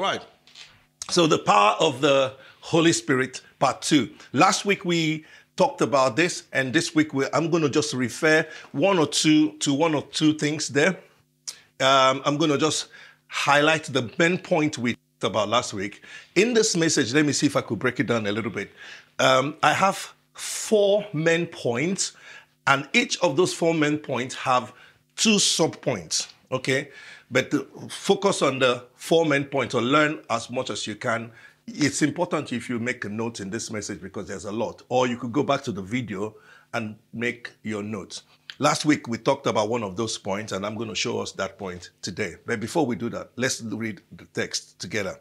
All right. So the power of the Holy Spirit, part two. Last week we talked about this, and this week we, I'm going to just refer one or two to one or two things there. Um, I'm going to just highlight the main point we talked about last week. In this message, let me see if I could break it down a little bit. Um, I have four main points, and each of those four main points have two sub points. Okay, but focus on the four main points or learn as much as you can. It's important if you make a note in this message because there's a lot. Or you could go back to the video and make your notes. Last week we talked about one of those points, and I'm going to show us that point today. But before we do that, let's read the text together.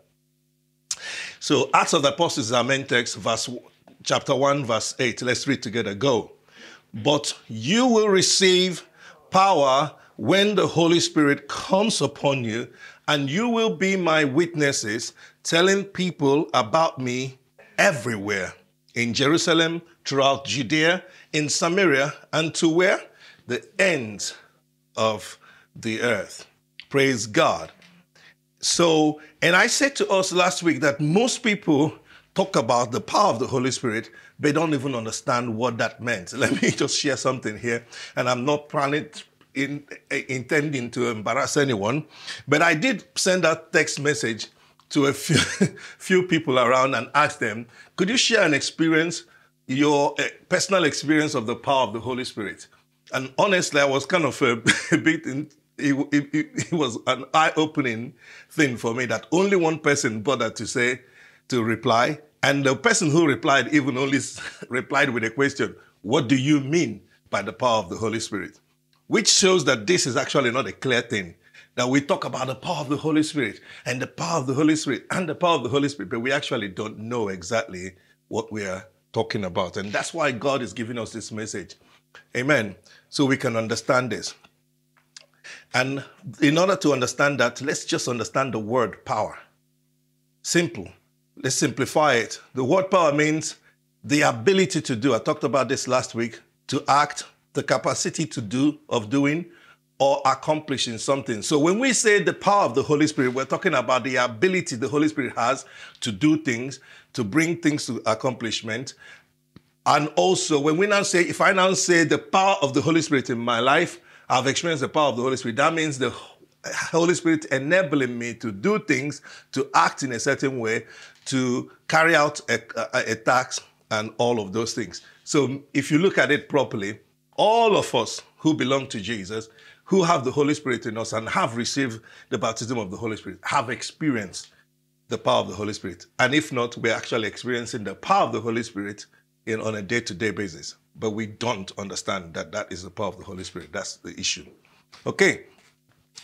So, Acts of the Apostles is our main text, verse chapter 1, verse 8. Let's read together. Go. But you will receive power when the Holy Spirit comes upon you, and you will be my witnesses, telling people about me everywhere in Jerusalem, throughout Judea, in Samaria, and to where? The end of the earth. Praise God. So, and I said to us last week that most people talk about the power of the Holy Spirit, they don't even understand what that meant. Let me just share something here. And I'm not planning, in, eh, intending to embarrass anyone, but I did send a text message to a few, few people around and ask them, could you share an experience, your eh, personal experience of the power of the Holy Spirit? And honestly, I was kind of eh, a, a bit in, it, it, it, was an eye-opening thing for me that only one person bothered to say, to reply, and the person who replied even only replied with a question, what do you mean by the power of the Holy Spirit? which shows that this is actually not a clear thing. That we talk about the power of the Holy Spirit and the power of the Holy Spirit and the power of the Holy Spirit, but we actually don't know exactly what we are talking about. And that's why God is giving us this message. Amen. So we can understand this. And in order to understand that, let's just understand the word power. Simple. Let's simplify it. The word power means the ability to do. I talked about this last week to act, the capacity to do of doing or accomplishing something. So when we say the power of the Holy Spirit, we're talking about the ability the Holy Spirit has to do things, to bring things to accomplishment. And also, when we now say, if I now say the power of the Holy Spirit in my life, I've experienced the power of the Holy Spirit. That means the Holy Spirit enabling me to do things, to act in a certain way, to carry out a, a, a and all of those things. So if you look at it properly, all of us who belong to Jesus, who have the Holy Spirit in us and have received the baptism of the Holy Spirit, have experienced the power of the Holy Spirit. And if not, we're actually experiencing the power of the Holy Spirit in, on a day to day basis. But we don't understand that that is the power of the Holy Spirit. That's the issue. Okay.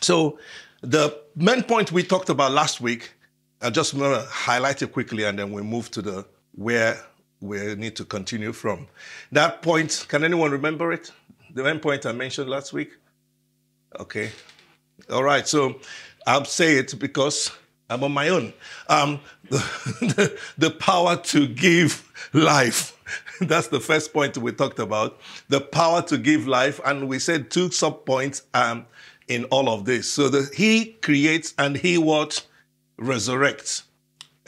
So, the main point we talked about last week, I just want to highlight it quickly and then we move to the where we need to continue from. That point, can anyone remember it? The main point I mentioned last week? Okay. All right. So I'll say it because I'm on my own. Um, the, the, the power to give life. That's the first point we talked about. The power to give life. And we said two sub points um, in all of this. So the, he creates and he what? Resurrects.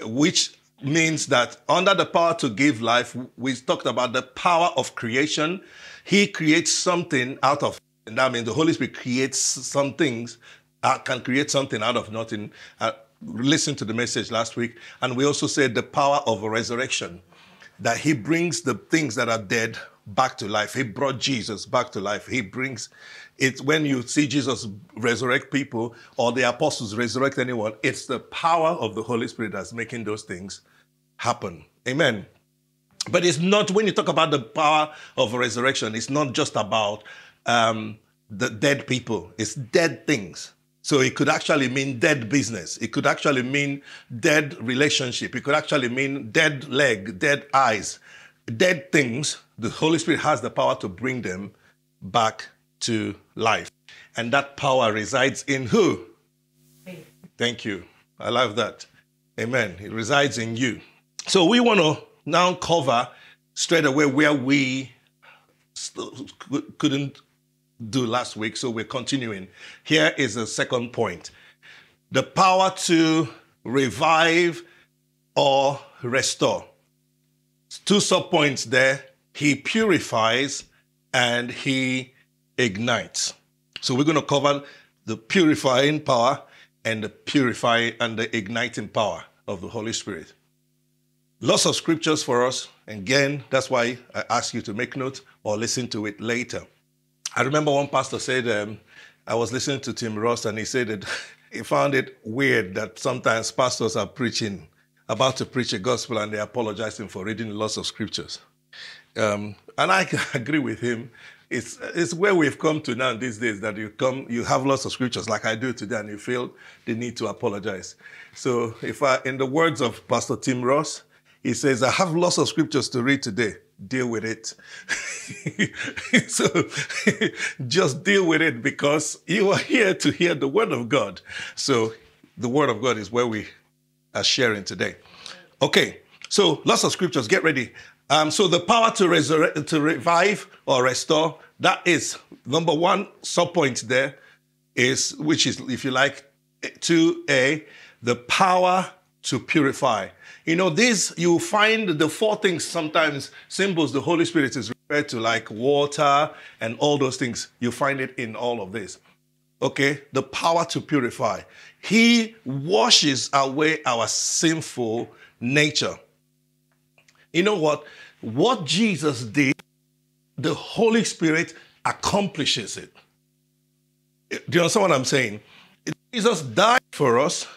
Which means that under the power to give life, we talked about the power of creation. He creates something out of, and that means the Holy Spirit creates some things, uh, can create something out of nothing. Uh, listen to the message last week. And we also said the power of resurrection, that He brings the things that are dead back to life. He brought Jesus back to life. He brings it's when you see Jesus resurrect people or the apostles resurrect anyone, it's the power of the Holy Spirit that's making those things happen. Amen. But it's not when you talk about the power of resurrection, it's not just about um, the dead people, it's dead things. So it could actually mean dead business. It could actually mean dead relationship. It could actually mean dead leg, dead eyes, dead things. The Holy Spirit has the power to bring them back to life. And that power resides in who? Faith. Thank you. I love that. Amen. It resides in you. So we want to now cover straight away where we couldn't do last week. So we're continuing. Here is the second point the power to revive or restore. Two sub points there. He purifies and he ignites. So we're going to cover the purifying power and the purifying and the igniting power of the Holy Spirit. Lots of scriptures for us. Again, that's why I ask you to make note or listen to it later. I remember one pastor said, um, I was listening to Tim Ross and he said that he found it weird that sometimes pastors are preaching, about to preach a gospel and they're apologizing for reading lots of scriptures. Um, and I agree with him it's, it's where we've come to now these days that you come, you have lots of scriptures like I do today and you feel the need to apologize. So if I, in the words of Pastor Tim Ross, he says, I have lots of scriptures to read today. Deal with it. so just deal with it because you are here to hear the word of God. So the word of God is where we are sharing today. Okay. So lots of scriptures. Get ready. Um, so the power to, resurre- to revive or restore, that is number one subpoint there is, which is, if you like, 2a, the power to purify. You know, these, you find the four things sometimes, symbols the Holy Spirit is referred to, like water and all those things. You find it in all of this. Okay, the power to purify. He washes away our sinful nature. You know what? What Jesus did, the Holy Spirit accomplishes it. Do you understand what I'm saying? Jesus died for us.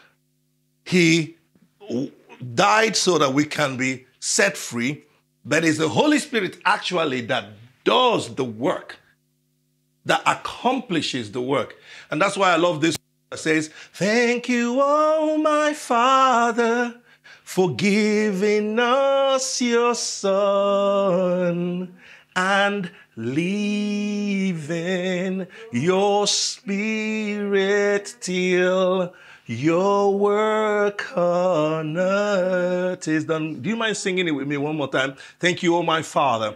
He died so that we can be set free. But it's the Holy Spirit actually that does the work, that accomplishes the work. And that's why I love this. It says, Thank you, oh my Father, for giving us your son and leaving your spirit till your work on earth is done. Do you mind singing it with me one more time? Thank you, oh my Father.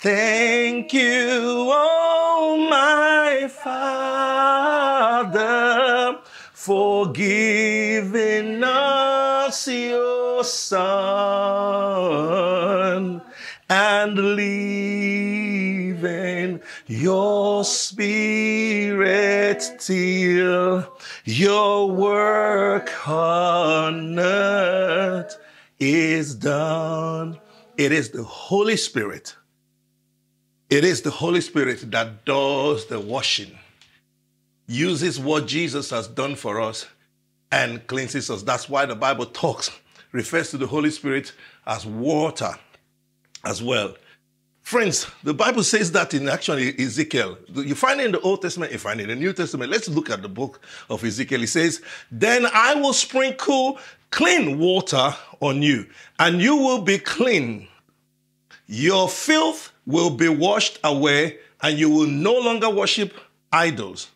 Thank you, oh my Father forgiving us your son and leaving your spirit till your work on earth is done. It is the Holy Spirit. It is the Holy Spirit that does the washing uses what Jesus has done for us and cleanses us. That's why the Bible talks, refers to the Holy Spirit as water as well. Friends, the Bible says that in actually Ezekiel. You find it in the Old Testament, you find it in the New Testament. Let's look at the book of Ezekiel. It says, Then I will sprinkle clean water on you, and you will be clean. Your filth will be washed away, and you will no longer worship idols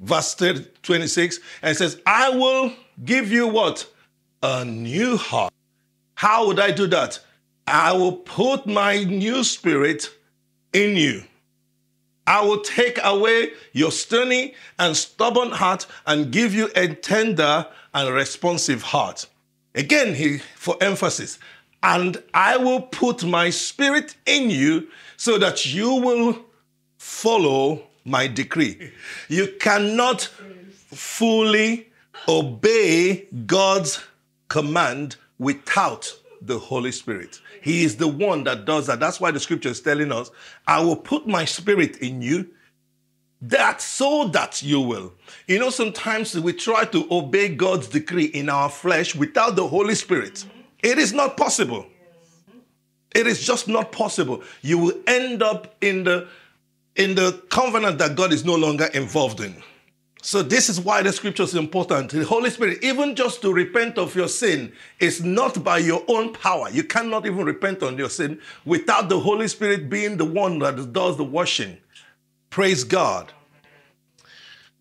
verse 26, and says, I will give you what? A new heart. How would I do that? I will put my new spirit in you. I will take away your stony and stubborn heart and give you a tender and responsive heart. Again, he, for emphasis, and I will put my spirit in you so that you will follow my decree. You cannot fully obey God's command without the Holy Spirit. He is the one that does that. That's why the scripture is telling us, I will put my spirit in you that so that you will. You know, sometimes we try to obey God's decree in our flesh without the Holy Spirit. It is not possible. It is just not possible. You will end up in the in the covenant that God is no longer involved in. So, this is why the scripture is important. The Holy Spirit, even just to repent of your sin, is not by your own power. You cannot even repent on your sin without the Holy Spirit being the one that does the washing. Praise God.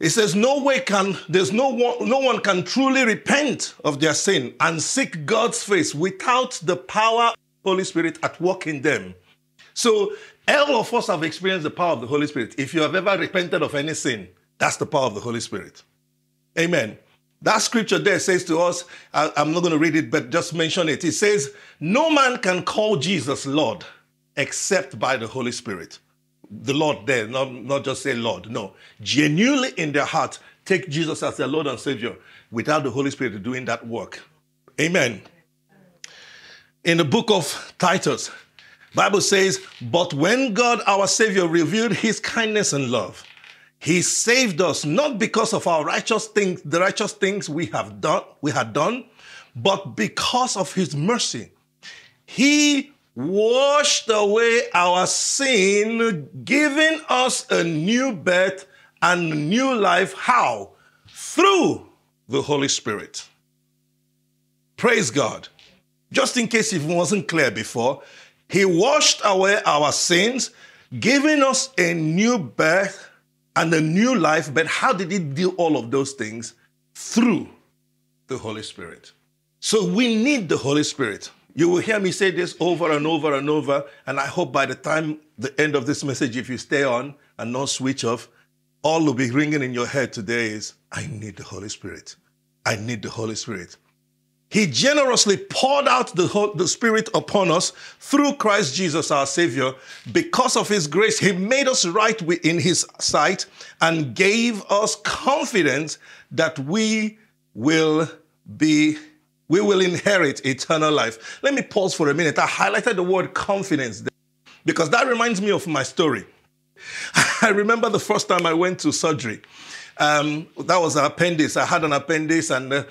It says, No way can, there's no one, no one can truly repent of their sin and seek God's face without the power Holy Spirit at work in them. So all of us have experienced the power of the Holy Spirit. If you have ever repented of any sin, that's the power of the Holy Spirit. Amen. That scripture there says to us, I, am not going to read it, but just mention it. It says, No man can call Jesus Lord except by the Holy Spirit. The Lord there, not, not just say Lord, no. Genuinely in their heart, take Jesus as their Lord and Savior without the Holy Spirit doing that work. Amen. In the book of Titus, Bible says, But when God our Savior revealed his kindness and love, he saved us not because of our righteous things, the righteous things we have done, we had done, but because of his mercy. He washed away our sin, giving us a new birth and new life. How? Through the Holy Spirit. Praise God. Just in case it wasn't clear before, he washed away our sins, giving us a new birth and a new life. But how did He do all of those things? Through the Holy Spirit. So we need the Holy Spirit. You will hear me say this over and over and over. And I hope by the time the end of this message, if you stay on and not switch off, all will be ringing in your head today is I need the Holy Spirit. I need the Holy Spirit. He generously poured out the, whole, the Spirit upon us through Christ Jesus our Savior. Because of His grace, He made us right in His sight and gave us confidence that we will be, we will inherit eternal life. Let me pause for a minute. I highlighted the word confidence there because that reminds me of my story. I remember the first time I went to surgery. Um, that was an appendix. I had an appendix, and uh,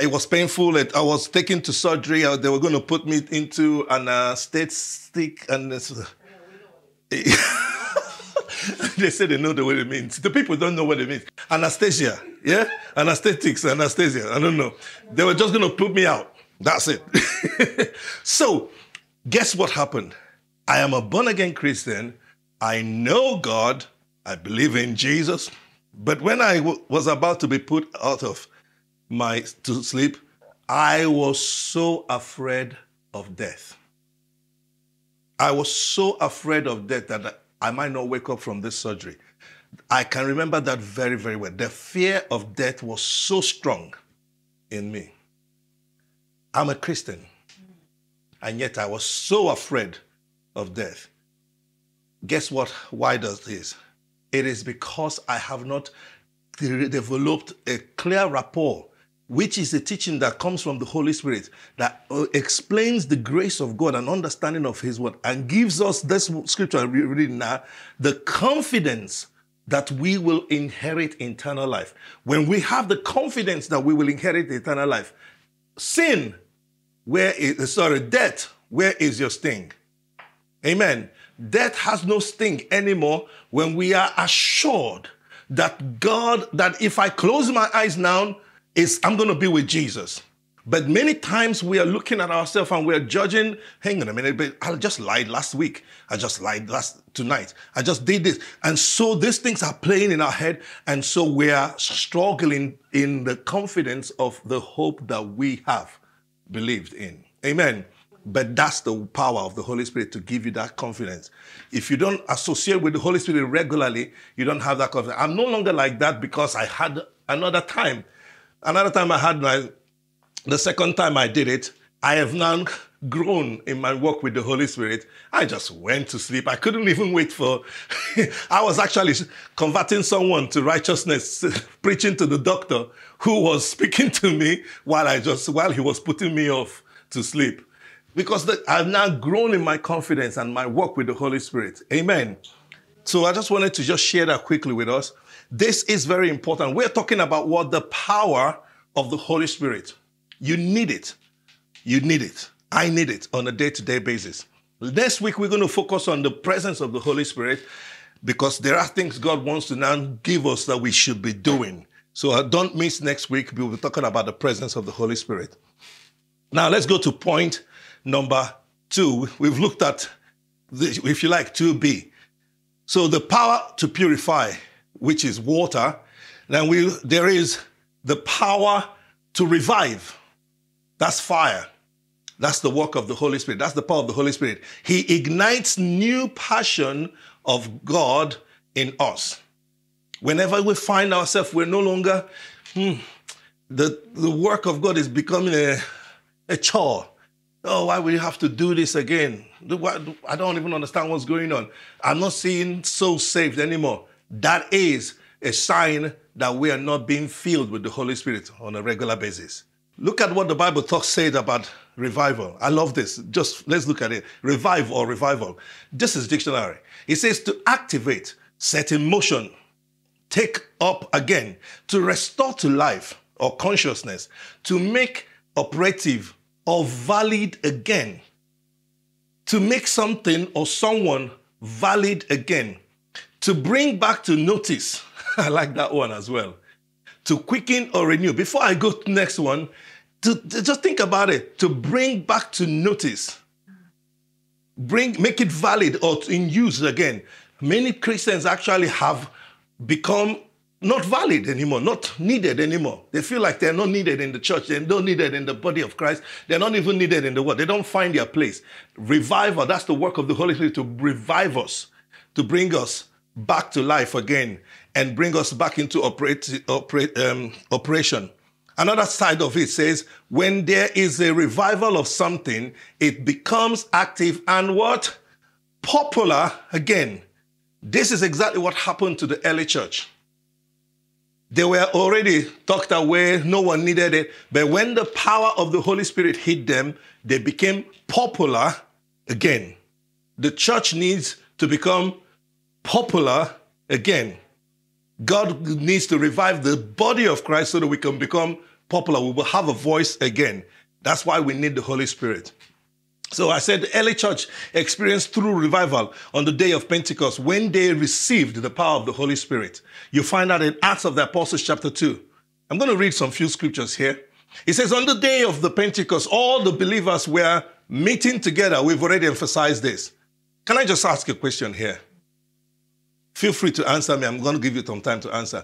it was painful. It, I was taken to surgery. Uh, they were going to put me into an anesthetic, uh, and they said they know the what it means. The people don't know what it means. Anesthesia, yeah, anesthetics, anesthesia. I don't know. They were just going to put me out. That's it. so, guess what happened? I am a born again Christian. I know God. I believe in Jesus. But when I was about to be put out of my to sleep, I was so afraid of death. I was so afraid of death that I might not wake up from this surgery. I can remember that very, very well. The fear of death was so strong in me. I'm a Christian, and yet I was so afraid of death. Guess what? Why does this? It is because I have not developed a clear rapport which is a teaching that comes from the Holy Spirit that uh, explains the grace of God and understanding of His word and gives us this scripture reading now the confidence that we will inherit eternal life. When we have the confidence that we will inherit eternal life, sin, where is, sorry, death, where is your sting? Amen. Death has no sting anymore when we are assured that God, that if I close my eyes now, is I'm going to be with Jesus. But many times we are looking at ourselves and we are judging. Hang on a minute, I just lied last week. I just lied last tonight. I just did this, and so these things are playing in our head, and so we are struggling in the confidence of the hope that we have believed in. Amen. But that's the power of the Holy Spirit to give you that confidence. If you don't associate with the Holy Spirit regularly, you don't have that confidence. I'm no longer like that because I had another time. Another time I had my, the second time I did it, I have now grown in my work with the Holy Spirit. I just went to sleep. I couldn't even wait for. I was actually converting someone to righteousness, preaching to the doctor who was speaking to me while I just while he was putting me off to sleep, because the, I've now grown in my confidence and my work with the Holy Spirit. Amen. So I just wanted to just share that quickly with us. This is very important. We're talking about what the power of the Holy Spirit. You need it. You need it. I need it on a day to day basis. Next week, we're going to focus on the presence of the Holy Spirit because there are things God wants to now give us that we should be doing. So uh, don't miss next week. We'll be talking about the presence of the Holy Spirit. Now, let's go to point number two. We've looked at, the, if you like, 2b. So the power to purify which is water, then we, there is the power to revive. That's fire. That's the work of the Holy Spirit. That's the power of the Holy Spirit. He ignites new passion of God in us. Whenever we find ourselves, we're no longer, hmm, the, the work of God is becoming a, a chore. Oh, why we have to do this again? I don't even understand what's going on. I'm not seeing so saved anymore. That is a sign that we are not being filled with the Holy Spirit on a regular basis. Look at what the Bible talks said about revival. I love this. Just let's look at it. Revive or revival. This is dictionary. It says to activate, set in motion, take up again, to restore to life or consciousness, to make operative or valid again, to make something or someone valid again to bring back to notice. I like that one as well. To quicken or renew. Before I go to next one, to, to just think about it. To bring back to notice. Bring, make it valid or in use again. Many Christians actually have become not valid anymore, not needed anymore. They feel like they're not needed in the church, they're not needed in the body of Christ, they're not even needed in the world, they don't find their place. Revival, that's the work of the Holy Spirit to revive us, to bring us back to life again and bring us back into operate, operate, um, operation. Another side of it says, when there is a revival of something, it becomes active and what? Popular again. This is exactly what happened to the early church. They were already tucked away, no one needed it. But when the power of the Holy Spirit hit them, they became popular again. The church needs to become popular again. God needs to revive the body of Christ so that we can become popular. We will have a voice again. That's why we need the Holy Spirit. So I said early church experienced through revival on the day of Pentecost when they received the power of the Holy Spirit. You find that in Acts of the Apostles chapter 2. I'm going to read some few scriptures here. It says, on the day of the Pentecost, all the believers were meeting together. We've already emphasized this. Can I just ask a question here? Feel free to answer me. I'm going to give you some time to answer.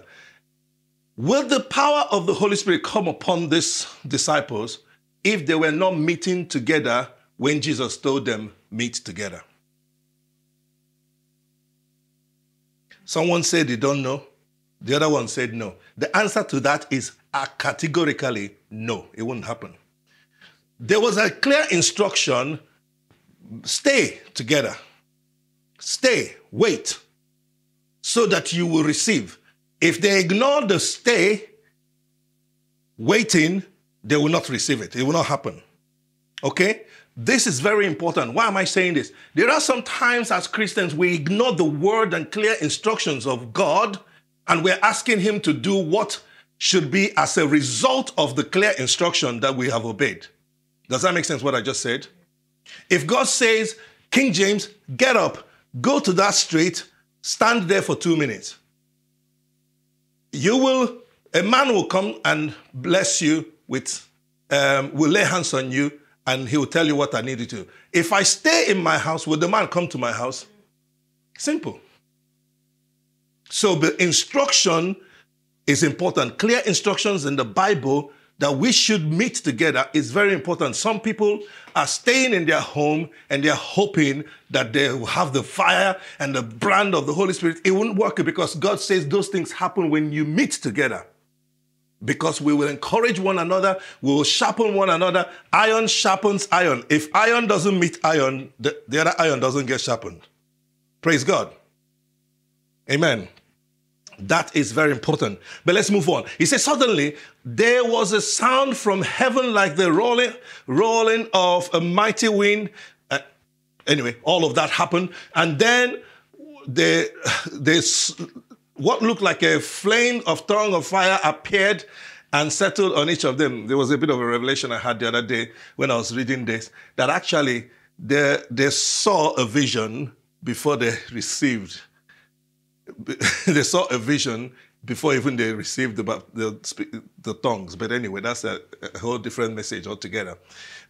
Will the power of the Holy Spirit come upon these disciples if they were not meeting together when Jesus told them, meet together? Someone said they don't know. The other one said no. The answer to that is uh, categorically no, it would not happen. There was a clear instruction stay together, stay, wait so that you will receive. If they ignore the stay, waiting, they will not receive it. It will not happen. Okay? This is very important. Why am I saying this? There are sometimes as Christians, we ignore the word and clear instructions of God, and we're asking Him to do what should be as a result of the clear instruction that we have obeyed. Does that make sense what I just said? If God says, King James, get up, go to that street, Stand there for two minutes. You will, a man will come and bless you with, um, will lay hands on you and he will tell you what I need you to. If I stay in my house, will the man come to my house? Simple. So the instruction is important. Clear instructions in the Bible that we should meet together is very important. Some people are staying in their home and they're hoping that they will have the fire and the brand of the Holy Spirit. It won't work because God says those things happen when you meet together. Because we will encourage one another, we will sharpen one another. Iron sharpens iron. If iron doesn't meet iron, the, the other iron doesn't get sharpened. Praise God. Amen. That is very important. But let's move on. He says, Suddenly there was a sound from heaven like the rolling, rolling of a mighty wind. Uh, anyway, all of that happened. And then the, this, what looked like a flame of tongue of fire appeared and settled on each of them. There was a bit of a revelation I had the other day when I was reading this that actually they, they saw a vision before they received they saw a vision before even they received the, the, the tongues. But anyway, that's a, a, whole different message altogether.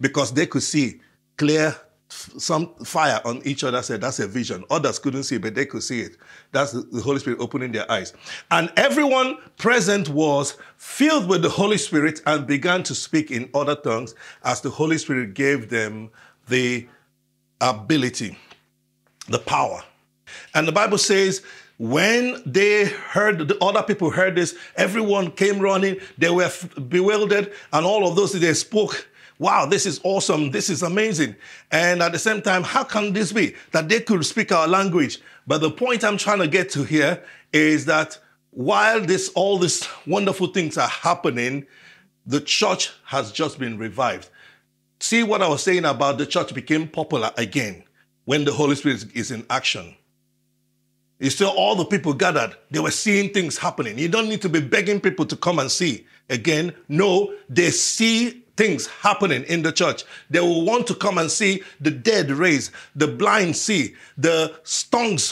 Because they could see clear some fire on each other said that's a vision others couldn't see but they could see it that's the holy spirit opening their eyes and everyone present was filled with the holy spirit and began to speak in other tongues as the holy spirit gave them the ability the power and the bible says when they heard, the other people heard this, everyone came running. They were bewildered, and all of those, they spoke. Wow, this is awesome. This is amazing. And at the same time, how can this be that they could speak our language? But the point I'm trying to get to here is that while this, all these wonderful things are happening, the church has just been revived. See what I was saying about the church became popular again when the Holy Spirit is in action. You saw all the people gathered. They were seeing things happening. You don't need to be begging people to come and see. Again, no, they see things happening in the church. They will want to come and see the dead raised, the blind see, the stongs,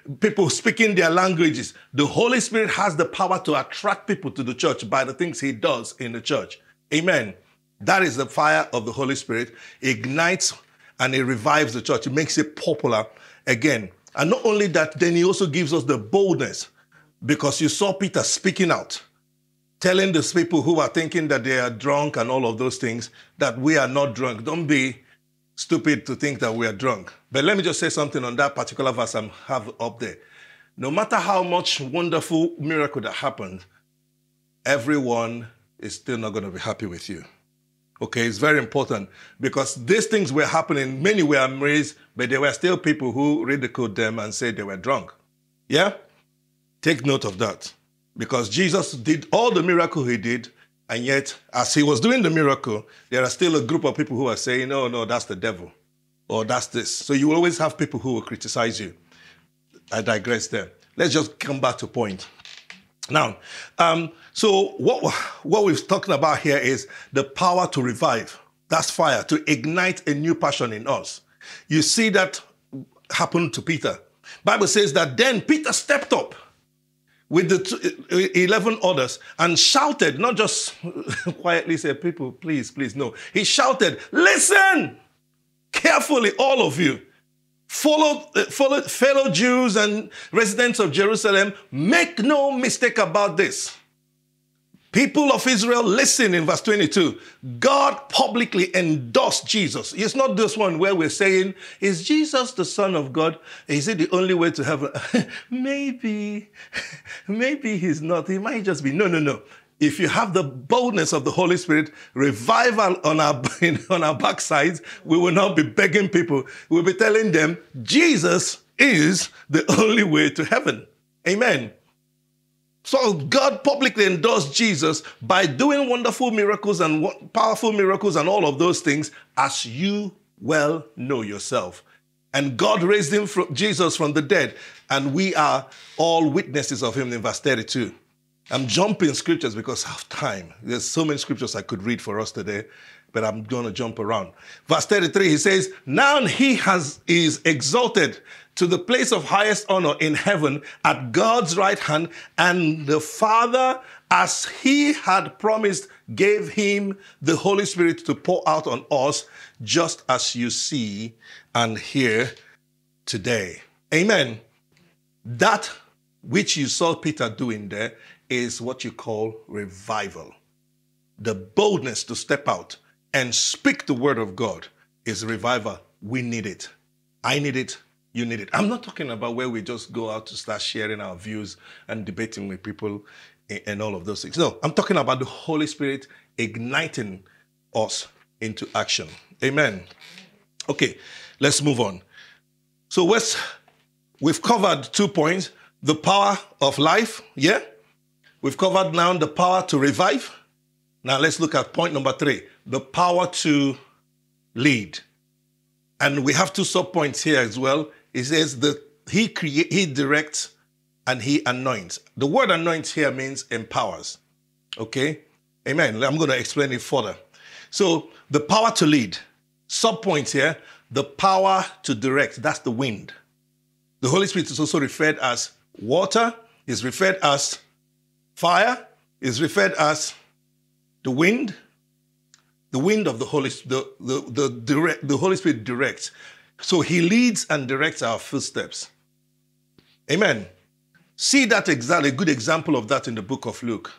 people speaking their languages. The Holy Spirit has the power to attract people to the church by the things He does in the church. Amen. That is the fire of the Holy Spirit. It ignites and it revives the church. It makes it popular again. And not only that, then he also gives us the boldness because you saw Peter speaking out, telling those people who are thinking that they are drunk and all of those things that we are not drunk. Don't be stupid to think that we are drunk. But let me just say something on that particular verse I have up there. No matter how much wonderful miracle that happened, everyone is still not going to be happy with you. Okay, it's very important because these things were happening. Many were amazed, but there were still people who ridiculed them and said they were drunk. Yeah? Take note of that because Jesus did all the miracle he did, and yet, as he was doing the miracle, there are still a group of people who are saying, no, no, that's the devil or that's this. So you always have people who will criticize you. I digress there. Let's just come back to point. Now, um, so what, what we are talking about here is the power to revive. That's fire, to ignite a new passion in us. You see that happen to Peter. Bible says that then Peter stepped up with the two, 11 others and shouted, not just quietly say, people, please, please, no. He shouted, listen carefully, all of you. Follow, uh, follow, fellow Jews and residents of Jerusalem, make no mistake about this. People of Israel, listen in verse 22. God publicly endorsed Jesus. It's not this one where we're saying, Is Jesus the Son of God? Is it the only way to heaven? maybe, maybe he's not. He might just be. No, no, no if you have the boldness of the Holy Spirit, revival on our, on our backsides, we will not be begging people. We'll be telling them Jesus is the only way to heaven. Amen. So God publicly endorsed Jesus by doing wonderful miracles and powerful miracles and all of those things, as you well know yourself. And God raised him from Jesus from the dead, and we are all witnesses of him in verse 32. I'm jumping scriptures because of time. There's so many scriptures I could read for us today, but I'm going to jump around. Verse 33, he says, Now he has, is exalted to the place of highest honor in heaven at God's right hand, and the Father, as he had promised, gave him the Holy Spirit to pour out on us, just as you see and hear today. Amen. That which you saw Peter doing there is what you call revival. The boldness to step out and speak the word of God is revival. We need it. I need it. You need it. I'm not talking about where we just go out to start sharing our views and debating with people and all of those things. No, I'm talking about the Holy Spirit igniting us into action. Amen. Okay, let's move on. So, Wes, we've covered two points the power of life, yeah? We've covered now the power to revive. Now let's look at point number three the power to lead. And we have two subpoints here as well. It says that he create, he directs, and he anoints. The word anoints here means empowers. Okay, amen. I'm going to explain it further. So the power to lead. point here: the power to direct. That's the wind. The Holy Spirit is also referred as water. Is referred as Fire is referred as the wind, the wind of the Holy the, the, the, direct, the Holy Spirit directs. So he leads and directs our footsteps. Amen. See that exactly a good example of that in the book of Luke.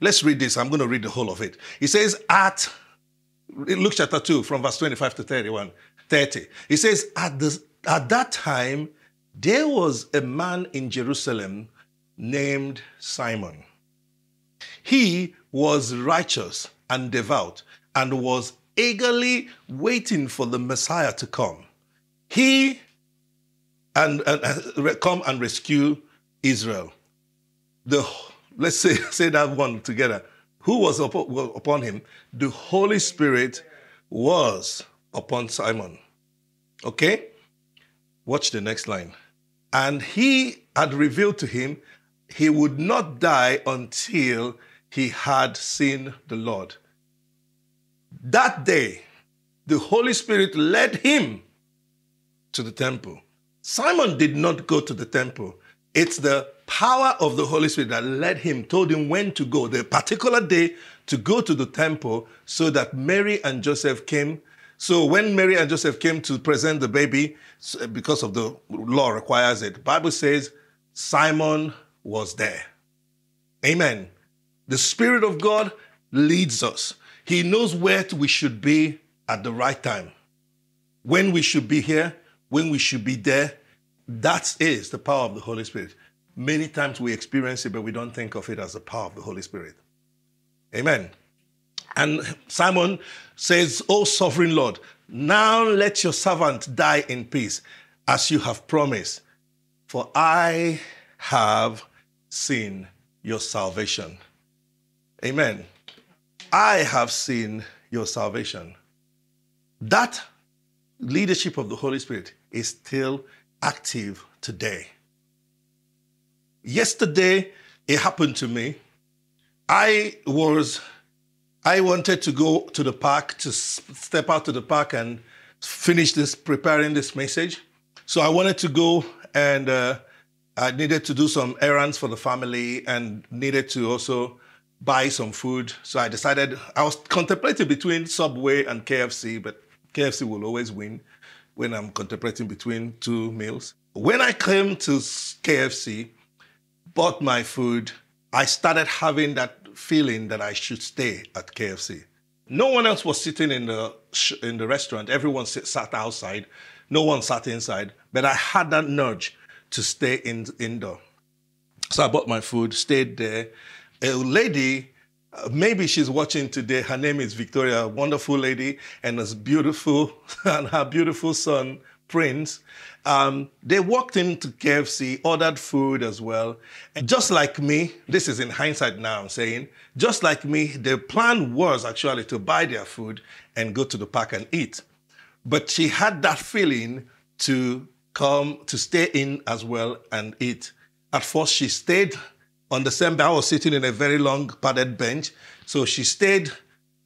Let's read this. I'm going to read the whole of it. It says, at Luke chapter 2, from verse 25 to 31, 30. It says, at, this, at that time, there was a man in Jerusalem named Simon he was righteous and devout and was eagerly waiting for the Messiah to come. He and, and, and come and rescue Israel. The let's say say that one together. Who was up, upon him? The Holy Spirit was upon Simon. Okay? Watch the next line. And he had revealed to him he would not die until he had seen the Lord. That day, the Holy Spirit led him to the temple. Simon did not go to the temple. It's the power of the Holy Spirit that led him, told him when to go, the particular day to go to the temple so that Mary and Joseph came. So when Mary and Joseph came to present the baby, because of the law requires it, Bible says Simon was there. Amen. The Spirit of God leads us. He knows where we should be at the right time, when we should be here, when we should be there. That is the power of the Holy Spirit. Many times we experience it, but we don't think of it as the power of the Holy Spirit. Amen. And Simon says, O sovereign Lord, now let your servant die in peace, as you have promised, for I have seen your salvation. Amen. I have seen your salvation. That leadership of the Holy Spirit is still active today. Yesterday, it happened to me. I was, I wanted to go to the park, to step out to the park and finish this, preparing this message. So I wanted to go and uh, I needed to do some errands for the family and needed to also buy some food. So I decided I was contemplating between Subway and KFC, but KFC will always win when I'm contemplating between two meals. When I came to KFC, bought my food, I started having that feeling that I should stay at KFC. No one else was sitting in the in the restaurant. Everyone sat outside. No one sat inside, but I had that nudge to stay in indoor. So I bought my food, stayed there a lady, uh, maybe she's watching today. Her name is Victoria, a wonderful lady, and as beautiful, and her beautiful son, Prince. Um, they walked into KFC, ordered food as well. And just like me, this is in hindsight now, I'm saying, just like me, the plan was actually to buy their food and go to the park and eat. But she had that feeling to come to stay in as well and eat. At first, she stayed on the same I was sitting in a very long padded bench. So she stayed,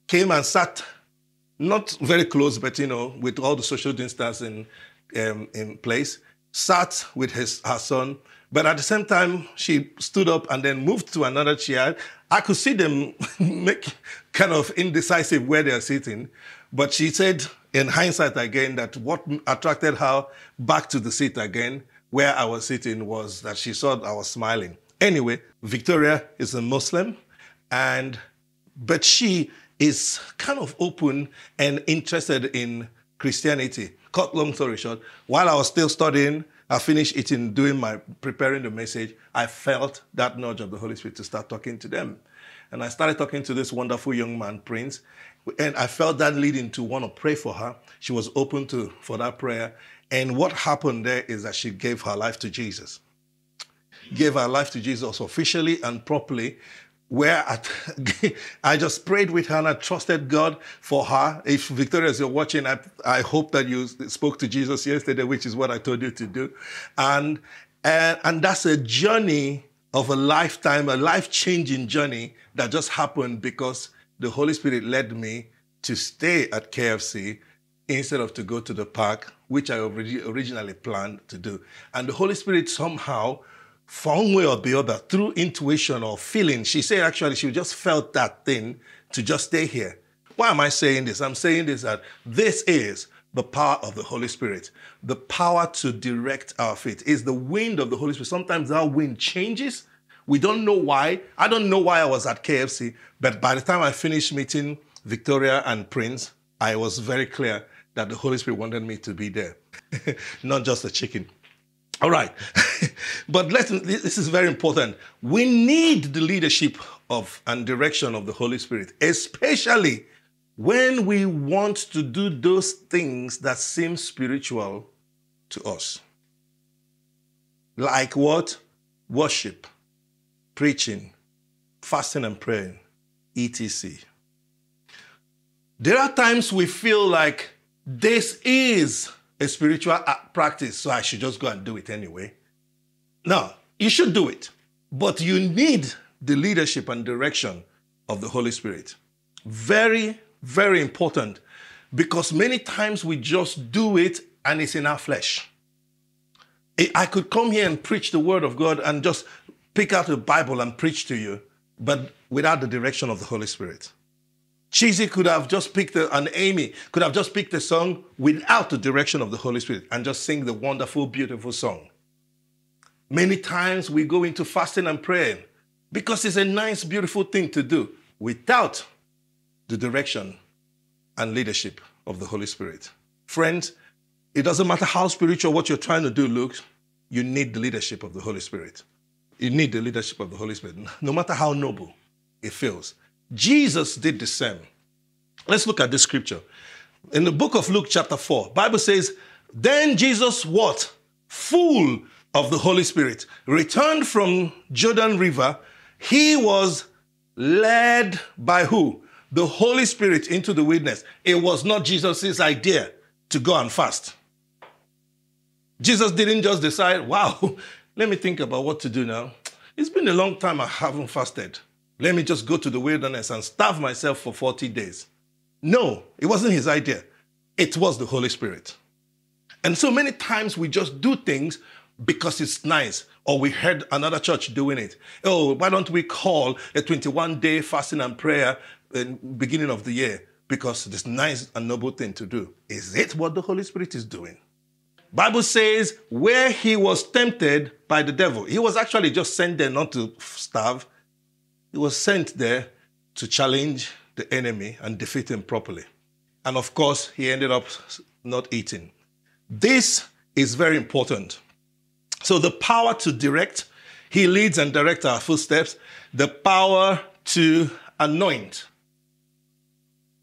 came and sat, not very close, but you know, with all the social distance in, um, in place, sat with his, her son. But at the same time, she stood up and then moved to another chair. I could see them make kind of indecisive where they are sitting. But she said, in hindsight again, that what attracted her back to the seat again, where I was sitting, was that she saw I was smiling. Anyway, Victoria is a Muslim, and but she is kind of open and interested in Christianity. Cut long story short, while I was still studying, I finished eating, doing my preparing the message. I felt that nudge of the Holy Spirit to start talking to them, and I started talking to this wonderful young man, Prince. And I felt that leading to want to pray for her. She was open to for that prayer. And what happened there is that she gave her life to Jesus gave our life to Jesus officially and properly, where at, I just prayed with her and I trusted God for her. If Victoria, as you're watching, I, I hope that you spoke to Jesus yesterday, which is what I told you to do. And, and, and that's a journey of a lifetime, a life changing journey that just happened because the Holy Spirit led me to stay at KFC instead of to go to the park, which I originally planned to do. And the Holy Spirit somehow one way or the other through intuition or feeling. She said actually she just felt that thing to just stay here. Why am I saying this? I'm saying this that this is the power of the Holy Spirit, the power to direct our feet. is the wind of the Holy Spirit. Sometimes our wind changes. We don't know why. I don't know why I was at KFC, but by the time I finished meeting Victoria and Prince, I was very clear that the Holy Spirit wanted me to be there, not just the chicken. All right. but listen. this is very important. We need the leadership of and direction of the Holy Spirit, especially when we want to do those things that seem spiritual to us. Like what? Worship, preaching, fasting and praying, etc. There are times we feel like this is a spiritual practice, so I should just go and do it anyway. No, you should do it, but you need the leadership and direction of the Holy Spirit. Very, very important because many times we just do it and it's in our flesh. I could come here and preach the word of God and just pick out the Bible and preach to you, but without the direction of the Holy Spirit. Cheesy could have just picked a, an Amy, could have just picked a song without the direction of the Holy Spirit and just sing the wonderful, beautiful song. Many times we go into fasting and praying because it's a nice, beautiful thing to do without the direction and leadership of the Holy Spirit. Friends, it doesn't matter how spiritual what you're trying to do looks, you need the leadership of the Holy Spirit. You need the leadership of the Holy Spirit, no matter how noble it feels. Jesus did the same. Let's look at this scripture. In the book of Luke chapter 4, Bible says, "Then Jesus what? Full of the Holy Spirit, returned from Jordan River, he was led by who? The Holy Spirit into the wilderness. It was not Jesus' idea to go and fast. Jesus didn't just decide, wow, let me think about what to do now. It's been a long time I haven't fasted. Let me just go to the wilderness and starve myself for 40 days. No, it wasn't his idea. It was the Holy Spirit. And so many times we just do things because it's nice, or we heard another church doing it. Oh, why don't we call a 21 day fasting and prayer in beginning of the year? Because it's nice and noble thing to do. Is it what the Holy Spirit is doing? Bible says where he was tempted by the devil. He was actually just sent there not to starve, he was sent there to challenge the enemy and defeat him properly. And of course, he ended up not eating. This is very important. So, the power to direct, he leads and directs our footsteps, the power to anoint,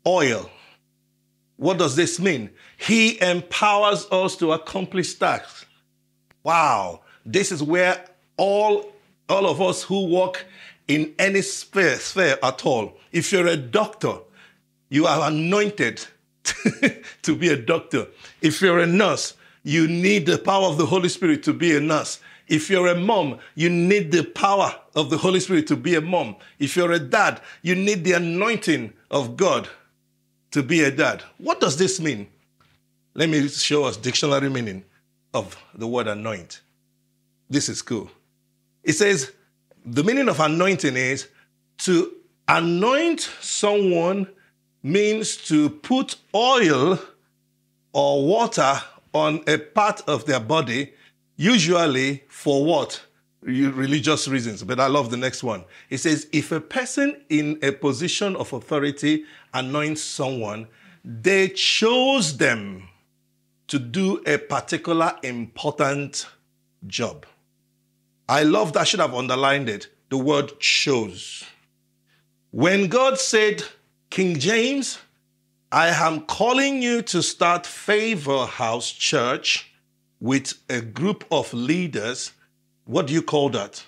oil. What does this mean? He empowers us to accomplish tasks. Wow, this is where all, all of us who walk in any sphere, sphere at all. If you're a doctor, you are anointed to be a doctor. If you're a nurse, you need the power of the Holy Spirit to be a nurse. If you're a mom, you need the power of the Holy Spirit to be a mom. If you're a dad, you need the anointing of God to be a dad. What does this mean? Let me show us dictionary meaning of the word anoint. This is cool. It says the meaning of anointing is to anoint someone means to put oil or water on a part of their body, usually for what? Religious reasons. But I love the next one. It says, if a person in a position of authority anoints someone, they chose them to do a particular important job. I love that, I should have underlined it. The word chose. When God said, King James, I am calling you to start Favor House Church with a group of leaders. What do you call that?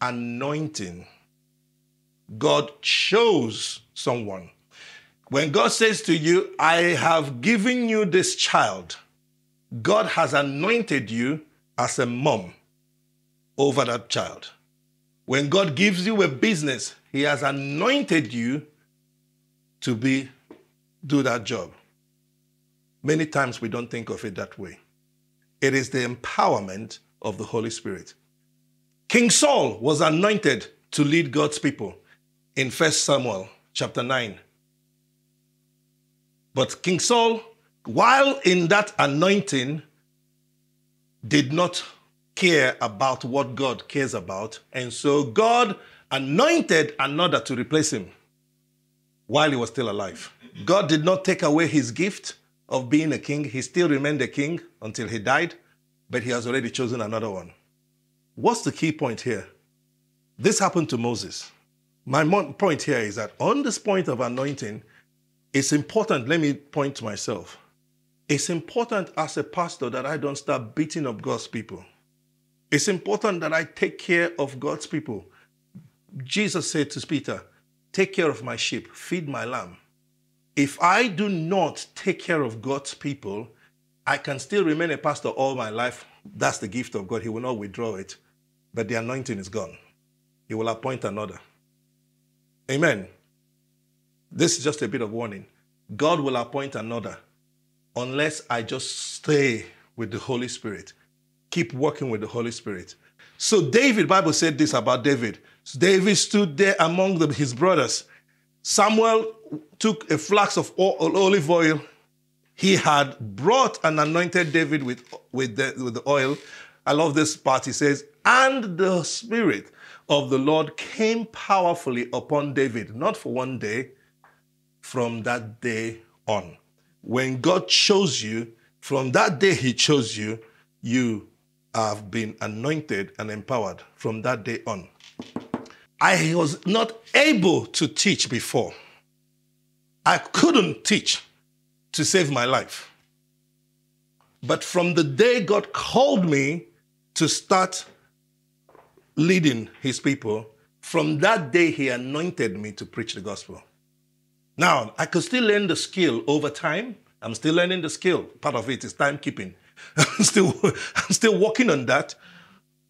Anointing. God chose someone. When God says to you, I have given you this child, God has anointed you as a mom over that child. When God gives you a business, He has anointed you to be do that job. Many times we don't think of it that way. It is the empowerment of the Holy Spirit. King Saul was anointed to lead God's people in 1 Samuel chapter 9. But King Saul, while in that anointing, did not care about what God cares about. And so God anointed another to replace him while he was still alive. God did not take away his gift of being a king. He still remained a king until he died, but he has already chosen another one. What's the key point here? This happened to Moses. My point here is that on this point of anointing, it's important, let me point to myself. It's important as a pastor that I don't start beating up God's people. It's important that I take care of God's people. Jesus said to Peter, Take care of my sheep, feed my lamb. If I do not take care of God's people, I can still remain a pastor all my life. That's the gift of God. He will not withdraw it, but the anointing is gone. He will appoint another. Amen. This is just a bit of warning. God will appoint another unless I just stay with the Holy Spirit keep working with the Holy Spirit. So David, Bible said this about David. So David stood there among the, his brothers. Samuel took a flask of olive oil. He had brought and anointed David with, with, the, with the oil. I love this part. He says, and the Spirit of the Lord came powerfully upon David, not for one day, from that day on. When God chose you, from that day He chose you, you I've been anointed and empowered from that day on. I was not able to teach before. I couldn't teach to save my life. But from the day God called me to start leading his people, from that day he anointed me to preach the gospel. Now, I could still learn the skill over time. I'm still learning the skill. Part of it is timekeeping. I'm still, I'm still working on that.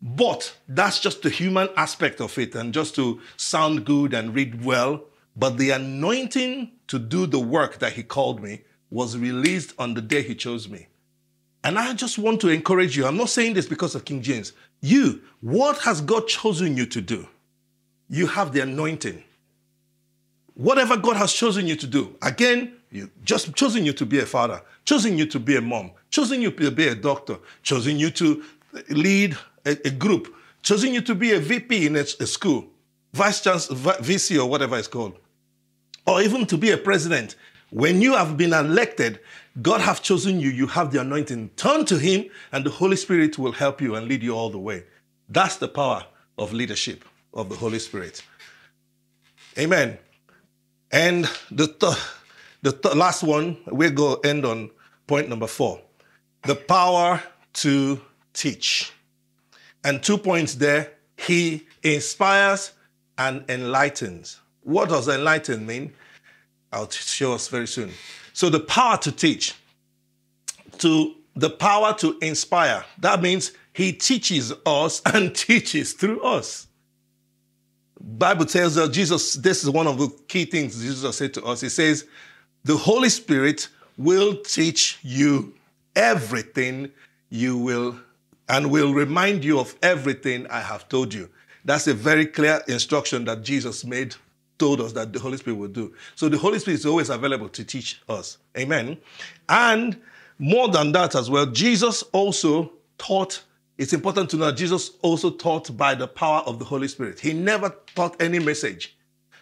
But that's just the human aspect of it and just to sound good and read well. But the anointing to do the work that he called me was released on the day he chose me. And I just want to encourage you. I'm not saying this because of King James. You, what has God chosen you to do? You have the anointing whatever God has chosen you to do, again, you just choosing you to be a father, choosing you to be a mom, choosing you to be a doctor, choosing you to lead a, a group, choosing you to be a VP in a, a school, vice chancellor, VC or whatever it's called, or even to be a president. When you have been elected, God has chosen you, you have the anointing. Turn to him and the Holy Spirit will help you and lead you all the way. That's the power of leadership of the Holy Spirit. Amen. And the, th- the th- last one, we go end on point number four the power to teach. And two points there he inspires and enlightens. What does enlighten mean? I'll show us very soon. So, the power to teach, to the power to inspire, that means he teaches us and teaches through us. Bible tells us Jesus, this is one of the key things Jesus said to us. He says, the Holy Spirit will teach you everything you will and will remind you of everything I have told you. That's a very clear instruction that Jesus made, told us that the Holy Spirit will do. So the Holy Spirit is always available to teach us. Amen. And more than that as well, Jesus also taught it's important to know that Jesus also taught by the power of the Holy Spirit. He never taught any message,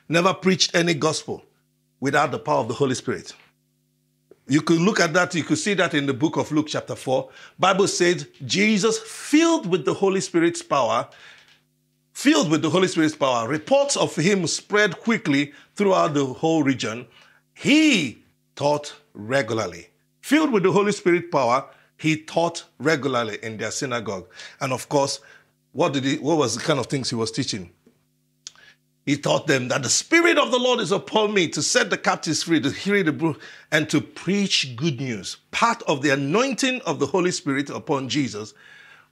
never preached any gospel without the power of the Holy Spirit. You could look at that, you could see that in the book of Luke chapter 4. Bible said Jesus filled with the Holy Spirit's power, filled with the Holy Spirit's power. Reports of him spread quickly throughout the whole region. He taught regularly. Filled with the Holy Spirit power, he taught regularly in their synagogue. And of course, what did he, what was the kind of things he was teaching? He taught them that the Spirit of the Lord is upon me to set the captives free, to heal the broken, and to preach good news. Part of the anointing of the Holy Spirit upon Jesus,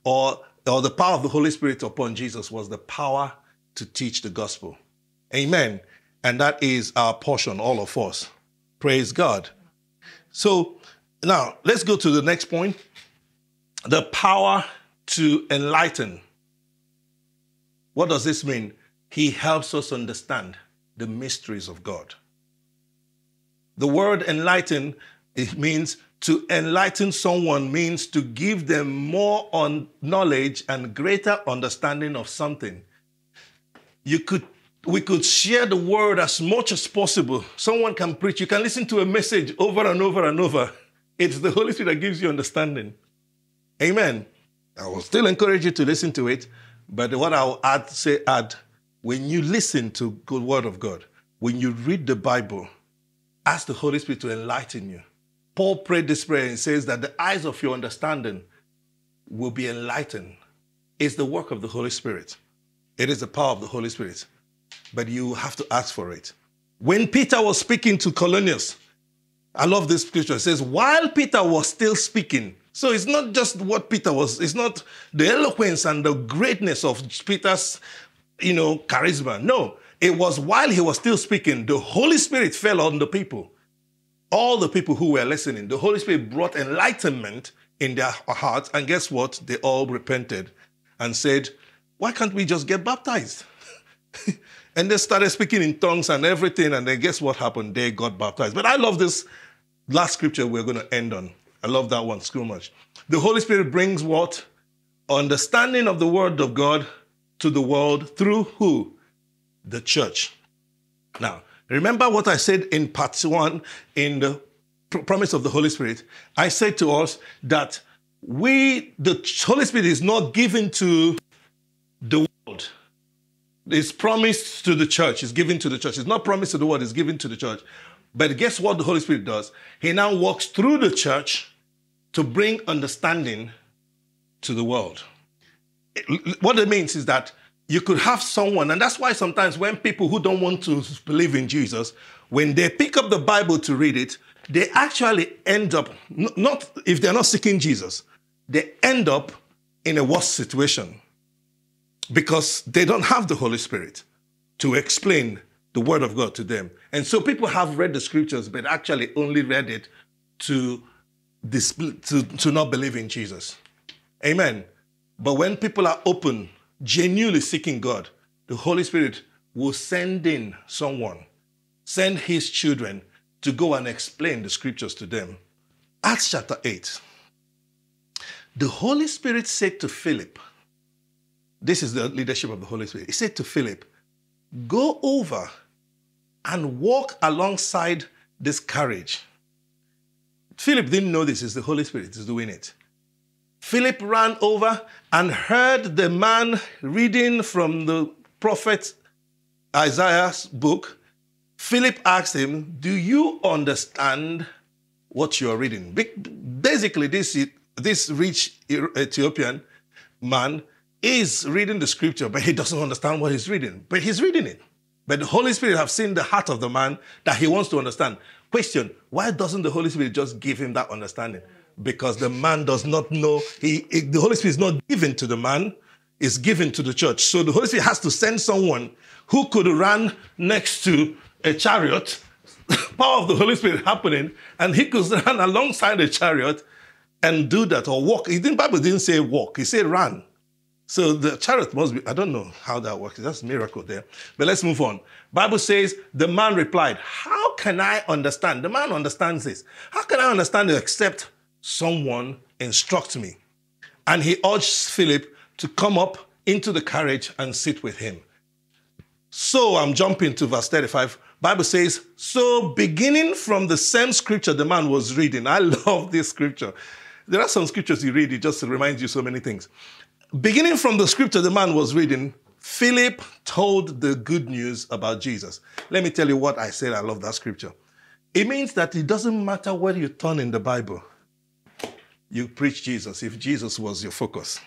or, or the power of the Holy Spirit upon Jesus, was the power to teach the gospel. Amen. And that is our portion, all of us. Praise God. So now, let's go to the next point the power to enlighten. What does this mean? He helps us understand the mysteries of God. The word enlighten, it means to enlighten someone means to give them more on knowledge and greater understanding of something. You could we could share the word as much as possible. Someone can preach. You can listen to a message over and over and over. It's the Holy Spirit that gives you understanding. Amen. I will still encourage you to listen to it, but what I'll add, say, add, when you listen to good word of God, when you read the Bible, ask the Holy Spirit to enlighten you. Paul prayed this prayer and says that the eyes of your understanding will be enlightened. It's the work of the Holy Spirit. It is the power of the Holy Spirit, but you have to ask for it. When Peter was speaking to Colonius, I love this scripture. It says, while Peter was still speaking, so it's not just what Peter was, it's not the eloquence and the greatness of Peter's, you know, charisma. No, it was while he was still speaking, the Holy Spirit fell on the people. All the people who were listening, the Holy Spirit brought enlightenment in their hearts. And guess what? They all repented and said, Why can't we just get baptized? And they started speaking in tongues and everything. And then guess what happened? They got baptized. But I love this last scripture we're going to end on. I love that one so much. The Holy Spirit brings what? Understanding of the word of God to the world through who? The church. Now, remember what I said in part one in the promise of the Holy Spirit. I said to us that we, the Holy Spirit is not given to the it's promised to the church, it's given to the church. It's not promised to the world, it's given to the church. But guess what the Holy Spirit does? He now walks through the church to bring understanding to the world. what it means is that you could have someone, and that's why sometimes when people who don't want to believe in Jesus, when they pick up the Bible to read it, they actually end up, not if they're not seeking Jesus, they end up in a worse situation because they don't have the Holy Spirit to explain the Word of God to them. And so people have read the scriptures, but actually only read it to, display, to, to not believe in Jesus. Amen. But when people are open, genuinely seeking God, the Holy Spirit will send in someone, send his children to go and explain the scriptures to them. Acts chapter 8. The Holy Spirit said to Philip, this is the leadership of the Holy Spirit. He said to Philip, Go over and walk alongside this carriage. Philip didn't know this, it's the Holy Spirit is doing it. Philip ran over and heard the man reading from the prophet Isaiah's book. Philip asked him, Do you understand what you're reading? Basically, this, this rich Ethiopian man is reading the scripture, but he doesn't understand what he's reading. But he's reading it. But the Holy Spirit have seen the heart of the man that he wants to understand. Question, why doesn't the Holy Spirit just give him that understanding? Because the man does not know, he, the Holy Spirit is not given to the man, it's given to the church. So the Holy Spirit has to send someone who could run next to a chariot, power of the Holy Spirit happening, and he could run alongside a chariot and do that or walk. He didn't, Bible didn't say walk, he said run. So the chariot must be, I don't know how that works. That's miracle there. But let's move on. Bible says, the man replied, how can I understand? The man understands this. How can I understand it except someone instructs me? And he urged Philip to come up into the carriage and sit with him. So I'm jumping to verse 35. Bible says, so beginning from the same scripture the man was reading. I love this scripture. There are some scriptures you read, it just reminds you so many things beginning from the scripture the man was reading, Philip told the good news about Jesus. Let me tell you what I said. I love that scripture. It means that it doesn't matter where you turn in the Bible, you preach Jesus if Jesus was your focus.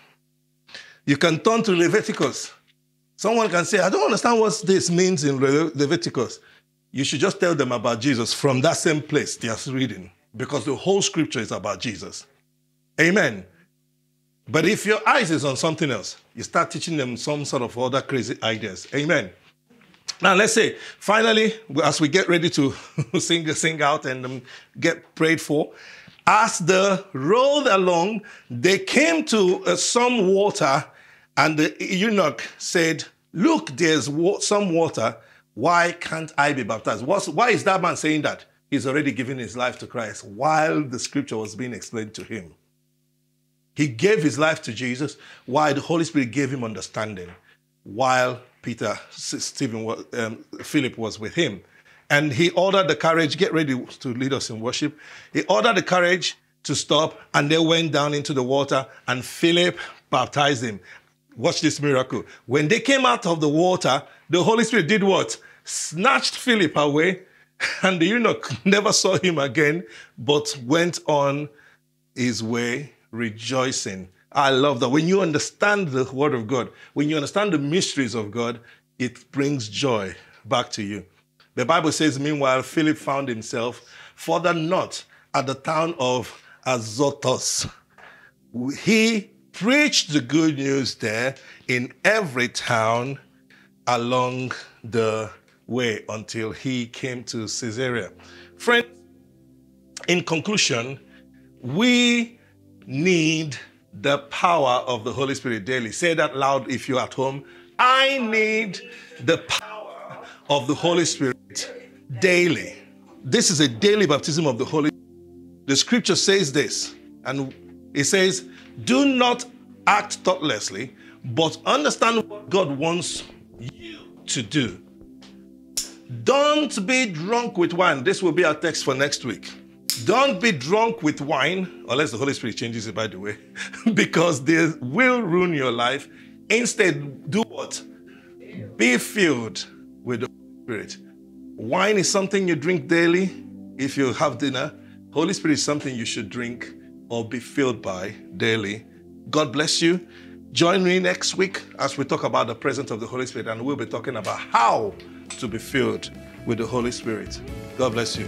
You can turn to Leviticus. Someone can say, I don't understand what this means in Leviticus. You should just tell them about Jesus from that same place they are reading because the whole scripture is about Jesus. Amen. But if your eyes is on something else, you start teaching them some sort of other crazy ideas. Amen. Now let's say, finally, as we get ready to sing, sing out and um, get prayed for, as they rolled along, they came to uh, some water, and the eunuch said, "Look, there's wa- some water. Why can't I be baptized? What's, why is that man saying that? He's already given his life to Christ while the scripture was being explained to him." He gave his life to Jesus Why the Holy Spirit gave him understanding while Peter, Stephen, um, Philip was with him. And he ordered the carriage, get ready to lead us in worship. He ordered the carriage to stop and they went down into the water and Philip baptized him. Watch this miracle. When they came out of the water, the Holy Spirit did what? Snatched Philip away and the eunuch never saw him again, but went on his way rejoicing. I love that. When you understand the Word of God, when you understand the mysteries of God, it brings joy back to you. The Bible says, Meanwhile, Philip found himself further north at the town of Azotus. He preached the good news there in every town along the way until he came to Caesarea. Friends, in conclusion, we need the power of the Holy Spirit daily. Say that loud if you're at home. I need the power of the Holy Spirit daily. This is a daily baptism of the Holy Spirit. The scripture says this, and it says, Do not act thoughtlessly, but understand what God wants you to do. Don't be drunk with wine. This will be our text for next week. Don't be drunk with wine, unless the Holy Spirit changes it, by the way, because this will ruin your life. Instead, do what? Be filled with the Holy Spirit. Wine is something you drink daily if you have dinner. Holy Spirit is something you should drink or be filled by daily. God bless you. Join me next week as we talk about the presence of the Holy Spirit, and we'll be talking about how to be filled with the Holy Spirit. God bless you.